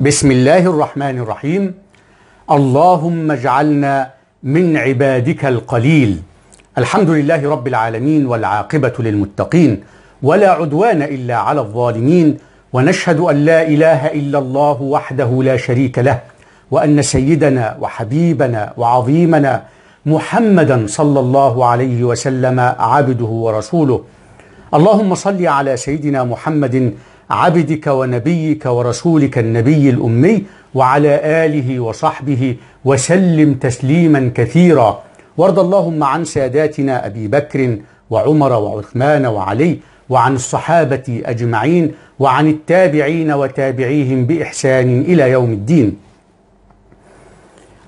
بسم الله الرحمن الرحيم اللهم اجعلنا من عبادك القليل الحمد لله رب العالمين والعاقبة للمتقين ولا عدوان إلا على الظالمين ونشهد أن لا إله إلا الله وحده لا شريك له وأن سيدنا وحبيبنا وعظيمنا محمدا صلى الله عليه وسلم عبده ورسوله اللهم صل على سيدنا محمد عبدك ونبيك ورسولك النبي الأمي وعلى آله وصحبه وسلم تسليما كثيرا وارض اللهم عن ساداتنا أبي بكر وعمر وعثمان وعلي وعن الصحابة أجمعين وعن التابعين وتابعيهم بإحسان إلى يوم الدين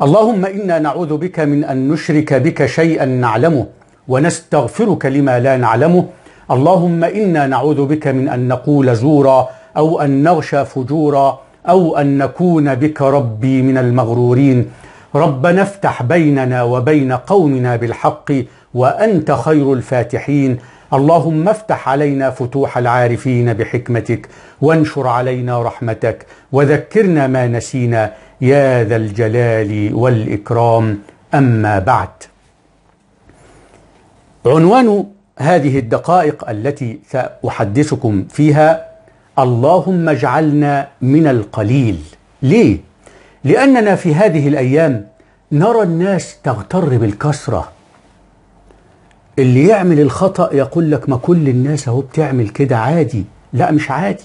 اللهم إنا نعوذ بك من أن نشرك بك شيئا نعلمه ونستغفرك لما لا نعلمه اللهم إنا نعوذ بك من أن نقول زورا أو أن نغشى فجورا أو أن نكون بك ربي من المغرورين ربنا افتح بيننا وبين قومنا بالحق وأنت خير الفاتحين اللهم افتح علينا فتوح العارفين بحكمتك وانشر علينا رحمتك وذكرنا ما نسينا يا ذا الجلال والإكرام أما بعد عنوان هذه الدقائق التي سأحدثكم فيها اللهم اجعلنا من القليل ليه؟ لأننا في هذه الأيام نرى الناس تغتر بالكسرة اللي يعمل الخطأ يقول لك ما كل الناس اهو بتعمل كده عادي لا مش عادي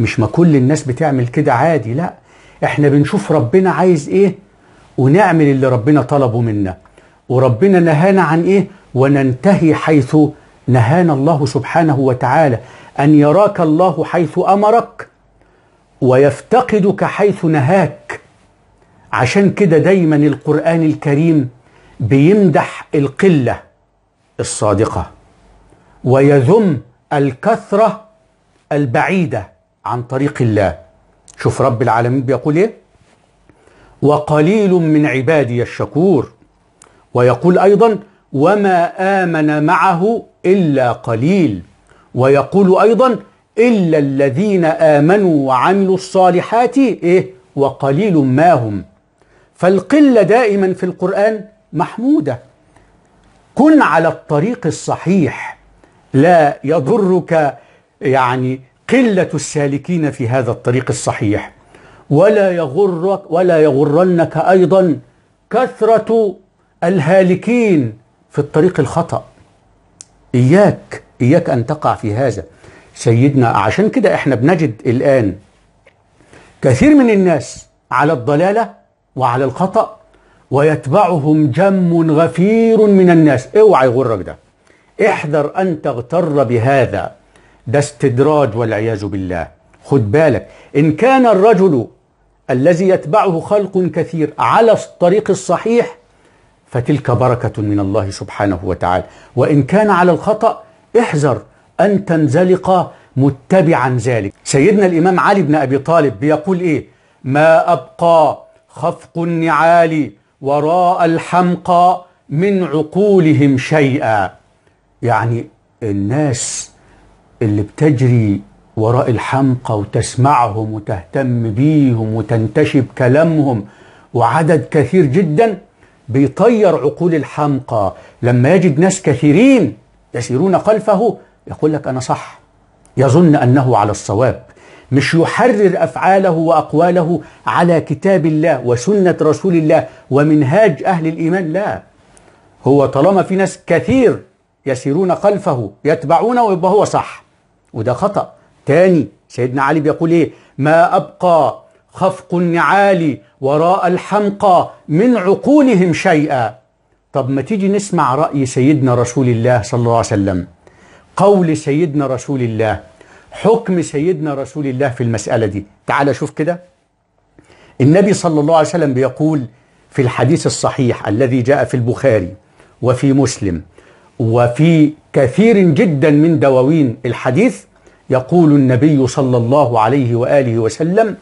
مش ما كل الناس بتعمل كده عادي لا احنا بنشوف ربنا عايز ايه ونعمل اللي ربنا طلبه منا وربنا نهانا عن ايه وننتهي حيث نهانا الله سبحانه وتعالى أن يراك الله حيث أمرك ويفتقدك حيث نهاك عشان كده دايما القرآن الكريم بيمدح القلة الصادقة ويذم الكثرة البعيدة عن طريق الله شوف رب العالمين بيقول ايه وقليل من عبادي الشكور ويقول ايضا وما آمن معه إلا قليل ويقول أيضا إلا الذين آمنوا وعملوا الصالحات إيه وقليل ما هم فالقلة دائما في القرآن محمودة كن على الطريق الصحيح لا يضرك يعني قلة السالكين في هذا الطريق الصحيح ولا يغرك ولا يغرنك أيضا كثرة الهالكين في الطريق الخطأ إياك إياك أن تقع في هذا سيدنا عشان كده احنا بنجد الآن كثير من الناس على الضلالة وعلى الخطأ ويتبعهم جم غفير من الناس اوعى يغرك ده احذر أن تغتر بهذا ده استدراج والعياذ بالله خد بالك إن كان الرجل الذي يتبعه خلق كثير على الطريق الصحيح فتلك بركة من الله سبحانه وتعالى وإن كان على الخطأ احذر أن تنزلق متبعا ذلك سيدنا الإمام علي بن أبي طالب بيقول إيه ما أبقى خفق النعال وراء الحمقى من عقولهم شيئا يعني الناس اللي بتجري وراء الحمقى وتسمعهم وتهتم بيهم وتنتشب كلامهم وعدد كثير جداً بيطير عقول الحمقى لما يجد ناس كثيرين يسيرون خلفه يقول لك أنا صح يظن أنه على الصواب مش يحرر أفعاله وأقواله على كتاب الله وسنة رسول الله ومنهاج أهل الإيمان لا هو طالما في ناس كثير يسيرون خلفه يتبعونه ويبقى هو صح وده خطأ تاني سيدنا علي بيقول ايه ما أبقى خفق النعال وراء الحمقى من عقولهم شيئا طب ما تيجي نسمع رأي سيدنا رسول الله صلى الله عليه وسلم قول سيدنا رسول الله حكم سيدنا رسول الله في المسألة دي تعال شوف كده النبي صلى الله عليه وسلم بيقول في الحديث الصحيح الذي جاء في البخاري وفي مسلم وفي كثير جدا من دواوين الحديث يقول النبي صلى الله عليه وآله وسلم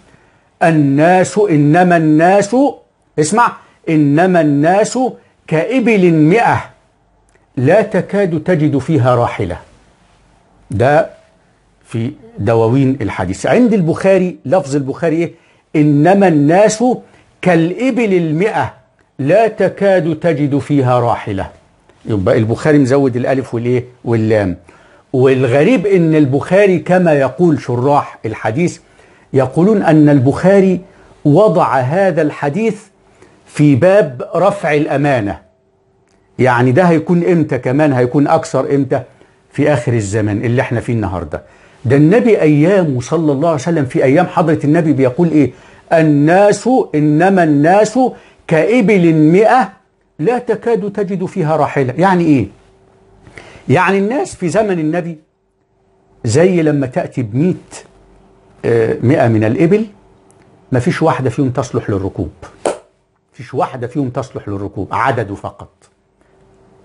الناس إنما الناس اسمع إنما الناس كإبل مئة لا تكاد تجد فيها راحلة ده في دواوين الحديث عند البخاري لفظ البخاري إيه؟ إنما الناس كالإبل المئة لا تكاد تجد فيها راحلة يبقى البخاري مزود الألف والإيه واللام والغريب إن البخاري كما يقول شراح الحديث يقولون أن البخاري وضع هذا الحديث في باب رفع الأمانة يعني ده هيكون إمتى كمان هيكون أكثر إمتى في آخر الزمن اللي احنا فيه النهاردة ده النبي أيامه صلى الله عليه وسلم في أيام حضرة النبي بيقول إيه الناس إنما الناس كإبل مئة لا تكاد تجد فيها راحلة يعني إيه يعني الناس في زمن النبي زي لما تأتي بمئة 100 من الإبل ما فيش واحدة فيهم تصلح للركوب فيش واحدة فيهم تصلح للركوب عدد فقط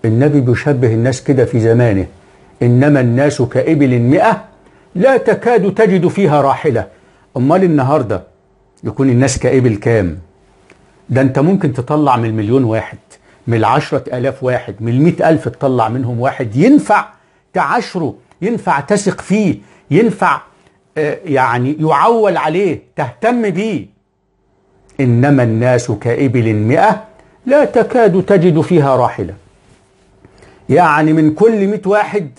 النبي بيشبه الناس كده في زمانه إنما الناس كإبل مئة لا تكاد تجد فيها راحلة أمال النهاردة يكون الناس كإبل كام ده أنت ممكن تطلع من المليون واحد من العشرة آلاف واحد من المئة ألف تطلع منهم واحد ينفع تعشره ينفع تثق فيه ينفع آه، يعني يعول عليه تهتم بيه إنما الناس كإبل مئة لا تكاد تجد فيها راحلة يعني من كل مئة واحد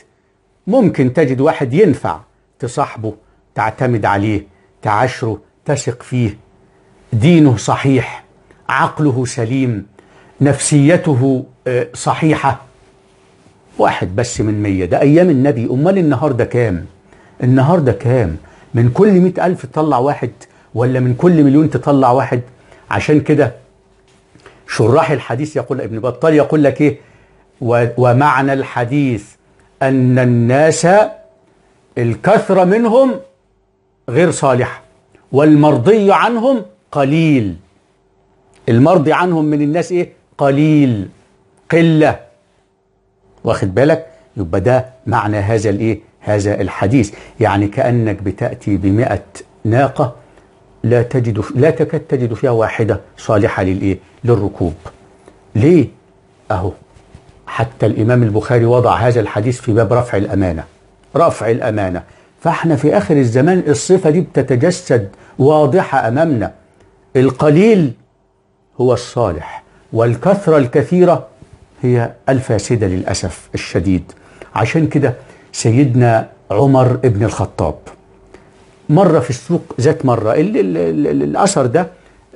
ممكن تجد واحد ينفع تصاحبه تعتمد عليه تعاشره تثق فيه دينه صحيح عقله سليم نفسيته آه، صحيحة واحد بس من مية ده أيام النبي أمال النهاردة كام النهاردة كام من كل مئة ألف تطلع واحد ولا من كل مليون تطلع واحد عشان كده شراح الحديث يقول ابن بطال يقول لك ايه ومعنى الحديث ان الناس الكثرة منهم غير صالح والمرضي عنهم قليل المرضي عنهم من الناس ايه قليل قلة واخد بالك يبقى ده معنى هذا الايه هذا الحديث يعني كأنك بتأتي بمئة ناقة لا تجد لا تكاد تجد فيها واحدة صالحة للإيه؟ للركوب ليه؟ أهو حتى الإمام البخاري وضع هذا الحديث في باب رفع الأمانة رفع الأمانة فاحنا في آخر الزمان الصفة دي بتتجسد واضحة أمامنا القليل هو الصالح والكثرة الكثيرة هي الفاسدة للأسف الشديد عشان كده سيدنا عمر ابن الخطاب مرة في السوق ذات مرة الأثر ده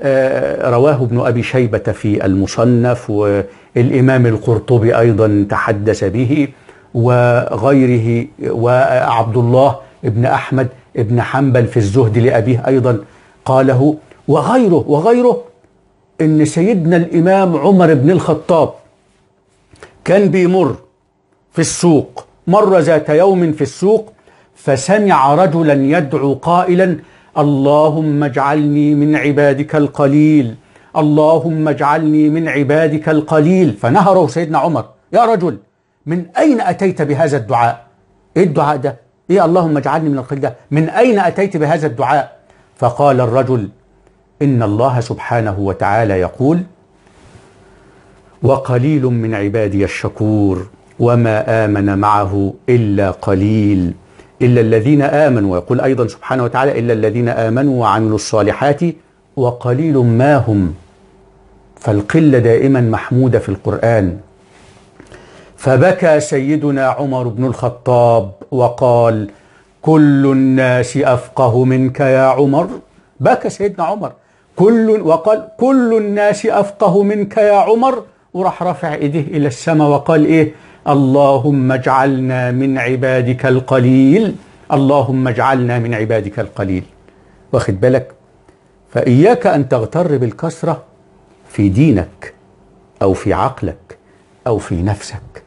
آه، رواه ابن أبي شيبة في المصنف والإمام القرطبي أيضا تحدث به وغيره وعبد الله ابن أحمد ابن حنبل في الزهد لأبيه أيضا قاله وغيره وغيره إن سيدنا الإمام عمر بن الخطاب كان بيمر في السوق مر ذات يوم في السوق فسمع رجلا يدعو قائلا اللهم اجعلني من عبادك القليل اللهم اجعلني من عبادك القليل فنهره سيدنا عمر يا رجل من أين أتيت بهذا الدعاء إيه الدعاء ده إيه اللهم اجعلني من القليل ده من أين أتيت بهذا الدعاء فقال الرجل إن الله سبحانه وتعالى يقول وقليل من عبادي الشكور وما آمن معه إلا قليل إلا الذين آمنوا ويقول أيضا سبحانه وتعالى إلا الذين آمنوا وعملوا الصالحات وقليل ما هم فالقلة دائما محمودة في القرآن فبكى سيدنا عمر بن الخطاب وقال كل الناس أفقه منك يا عمر بكى سيدنا عمر كل وقال كل الناس أفقه منك يا عمر وراح رافع إيديه إلى السماء وقال إيه اللهم اجعلنا من عبادك القليل اللهم اجعلنا من عبادك القليل واخد بالك فإياك أن تغتر بالكسرة في دينك أو في عقلك أو في نفسك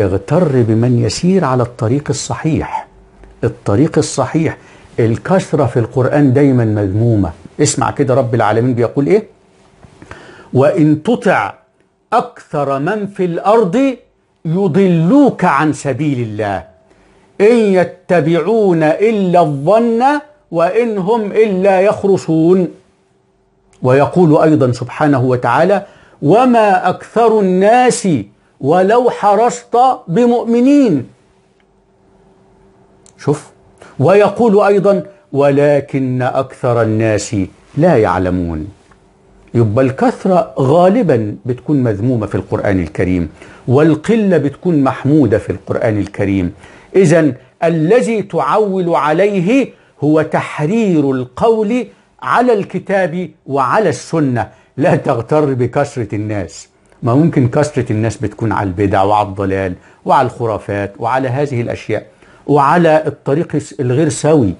اغتر بمن يسير على الطريق الصحيح الطريق الصحيح الكسرة في القرآن دايما مذمومة اسمع كده رب العالمين بيقول ايه وإن تطع أكثر من في الأرض يضلوك عن سبيل الله إن يتبعون إلا الظن وإن هم إلا يخرصون ويقول أيضا سبحانه وتعالى وما أكثر الناس ولو حرصت بمؤمنين شوف ويقول أيضا ولكن أكثر الناس لا يعلمون يبقى الكثرة غالبا بتكون مذمومة في القرآن الكريم والقلة بتكون محمودة في القرآن الكريم إذا الذي تعول عليه هو تحرير القول على الكتاب وعلى السنة لا تغتر بكثرة الناس ما ممكن كثرة الناس بتكون على البدع وعلى الضلال وعلى الخرافات وعلى هذه الأشياء وعلى الطريق الغير سوي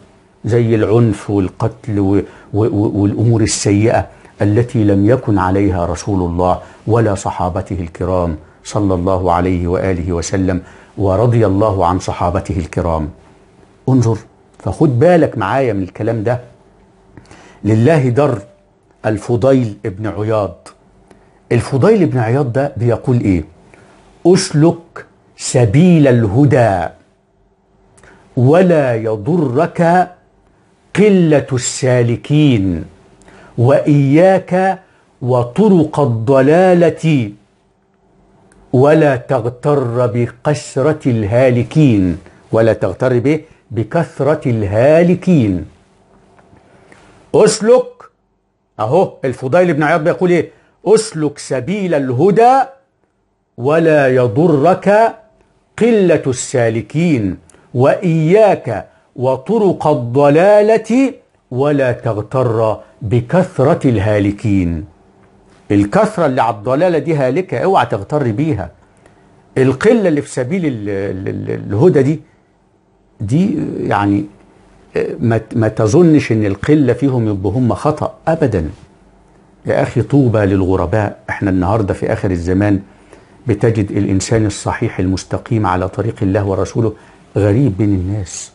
زي العنف والقتل والأمور السيئة التي لم يكن عليها رسول الله ولا صحابته الكرام صلى الله عليه واله وسلم ورضي الله عن صحابته الكرام. انظر فخد بالك معايا من الكلام ده. لله در الفضيل ابن عياض. الفضيل ابن عياض ده بيقول ايه؟ اسلك سبيل الهدى ولا يضرك قله السالكين. واياك وطرق الضلاله ولا تغتر بكثره الهالكين ولا تغتر بكثره الهالكين اسلك اهو الفضيل بن عياض بيقول ايه اسلك سبيل الهدى ولا يضرك قله السالكين واياك وطرق الضلاله ولا تغتر بكثرة الهالكين الكثرة اللي على الضلالة دي هالكة اوعى تغتر بيها القلة اللي في سبيل الهدى دي دي يعني ما تظنش ان القلة فيهم يبقوا هم خطأ ابدا يا اخي طوبى للغرباء احنا النهاردة في اخر الزمان بتجد الانسان الصحيح المستقيم على طريق الله ورسوله غريب بين الناس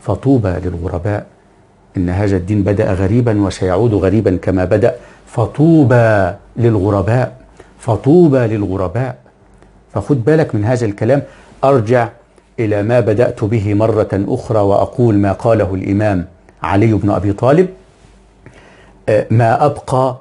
فطوبى للغرباء إن هذا الدين بدأ غريبا وسيعود غريبا كما بدأ فطوبى للغرباء فطوبى للغرباء فخد بالك من هذا الكلام أرجع إلى ما بدأت به مرة أخرى وأقول ما قاله الإمام علي بن أبي طالب آه، ما أبقى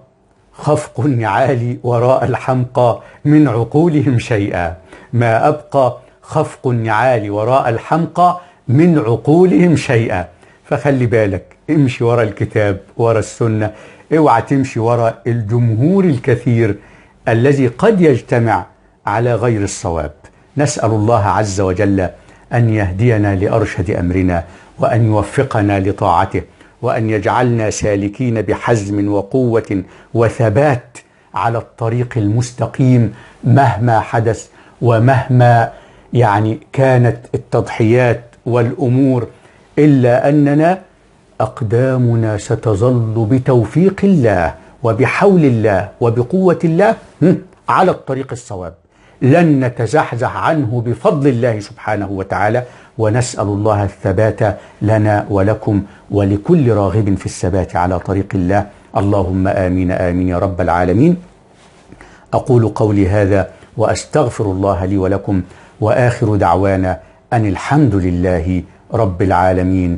خفق النعال وراء الحمقى من عقولهم شيئا ما أبقى خفق النعال وراء الحمقى من عقولهم شيئا فخلي بالك امشي ورا الكتاب ورا السنة اوعى تمشي ورا الجمهور الكثير الذي قد يجتمع على غير الصواب نسأل الله عز وجل أن يهدينا لأرشد أمرنا وأن يوفقنا لطاعته وأن يجعلنا سالكين بحزم وقوة وثبات على الطريق المستقيم مهما حدث ومهما يعني كانت التضحيات والأمور إلا أننا أقدامنا ستظل بتوفيق الله وبحول الله وبقوة الله على الطريق الصواب لن نتزحزح عنه بفضل الله سبحانه وتعالى ونسأل الله الثبات لنا ولكم ولكل راغب في الثبات على طريق الله اللهم آمين آمين يا رب العالمين أقول قولي هذا وأستغفر الله لي ولكم وآخر دعوانا أن الحمد لله رب العالمين